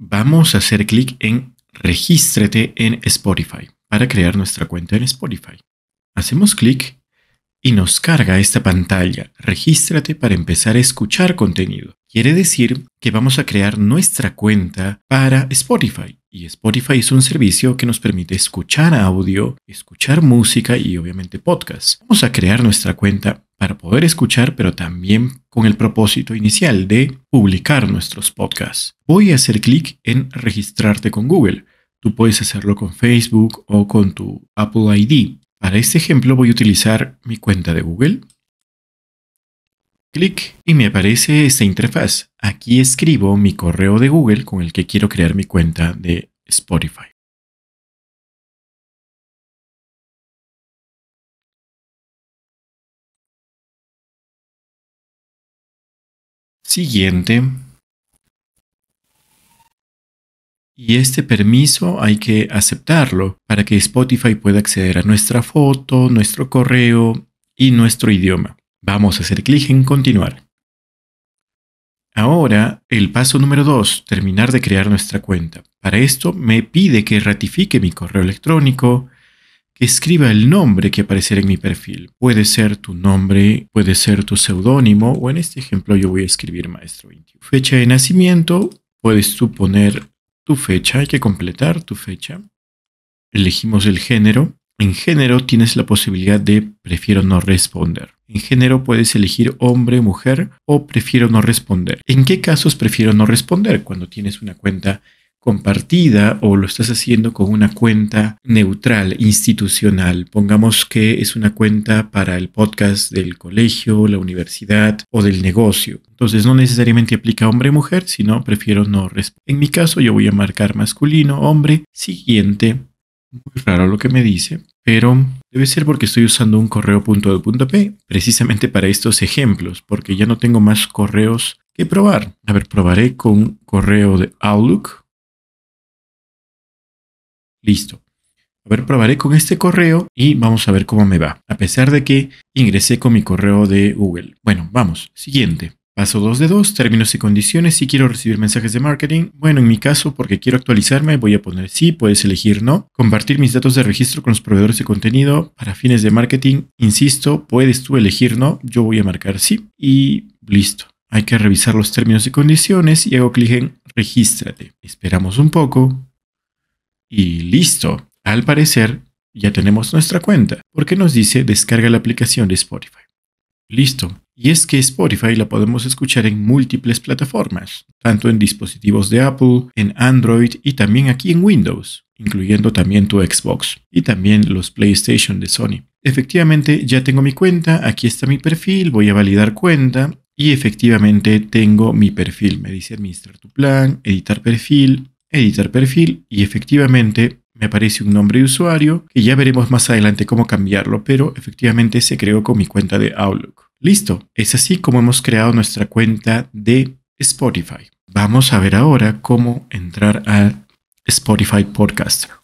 vamos a hacer clic en Regístrate en Spotify para crear nuestra cuenta en Spotify. Hacemos clic y nos carga esta pantalla. Regístrate para empezar a escuchar contenido. Quiere decir que vamos a crear nuestra cuenta para Spotify. Y Spotify es un servicio que nos permite escuchar audio, escuchar música y obviamente podcast. Vamos a crear nuestra cuenta para poder escuchar, pero también con el propósito inicial de publicar nuestros podcasts. Voy a hacer clic en registrarte con Google. Tú puedes hacerlo con Facebook o con tu Apple ID. Para este ejemplo voy a utilizar mi cuenta de Google. Clic y me aparece esta interfaz. Aquí escribo mi correo de Google con el que quiero crear mi cuenta de Spotify. Siguiente. Y este permiso hay que aceptarlo para que Spotify pueda acceder a nuestra foto, nuestro correo y nuestro idioma. Vamos a hacer clic en continuar. Ahora, el paso número 2, terminar de crear nuestra cuenta. Para esto me pide que ratifique mi correo electrónico, que escriba el nombre que aparecerá en mi perfil. Puede ser tu nombre, puede ser tu seudónimo, o en este ejemplo yo voy a escribir maestro 21. Fecha de nacimiento, puedes suponer tu fecha, hay que completar tu fecha. Elegimos el género, en género tienes la posibilidad de prefiero no responder. En género puedes elegir hombre, mujer o prefiero no responder. ¿En qué casos prefiero no responder? Cuando tienes una cuenta compartida o lo estás haciendo con una cuenta neutral, institucional. Pongamos que es una cuenta para el podcast del colegio, la universidad o del negocio. Entonces no necesariamente aplica hombre-mujer, sino prefiero no responder. En mi caso yo voy a marcar masculino, hombre, siguiente, muy raro lo que me dice, pero debe ser porque estoy usando un correo .p precisamente para estos ejemplos, porque ya no tengo más correos que probar. A ver, probaré con correo de Outlook. Listo. A ver, probaré con este correo y vamos a ver cómo me va, a pesar de que ingresé con mi correo de Google. Bueno, vamos, siguiente. Paso 2 de 2, términos y condiciones. Si quiero recibir mensajes de marketing, bueno, en mi caso, porque quiero actualizarme, voy a poner sí, puedes elegir no. Compartir mis datos de registro con los proveedores de contenido para fines de marketing, insisto, puedes tú elegir no, yo voy a marcar sí y listo. Hay que revisar los términos y condiciones y hago clic en regístrate. Esperamos un poco y listo. Al parecer, ya tenemos nuestra cuenta porque nos dice descarga la aplicación de Spotify. Listo, y es que Spotify la podemos escuchar en múltiples plataformas, tanto en dispositivos de Apple, en Android y también aquí en Windows, incluyendo también tu Xbox y también los PlayStation de Sony. Efectivamente, ya tengo mi cuenta, aquí está mi perfil, voy a validar cuenta y efectivamente tengo mi perfil. Me dice administrar tu plan, editar perfil, editar perfil y efectivamente me aparece un nombre de usuario que ya veremos más adelante cómo cambiarlo, pero efectivamente se creó con mi cuenta de Outlook. Listo, es así como hemos creado nuestra cuenta de Spotify. Vamos a ver ahora cómo entrar al Spotify Podcast.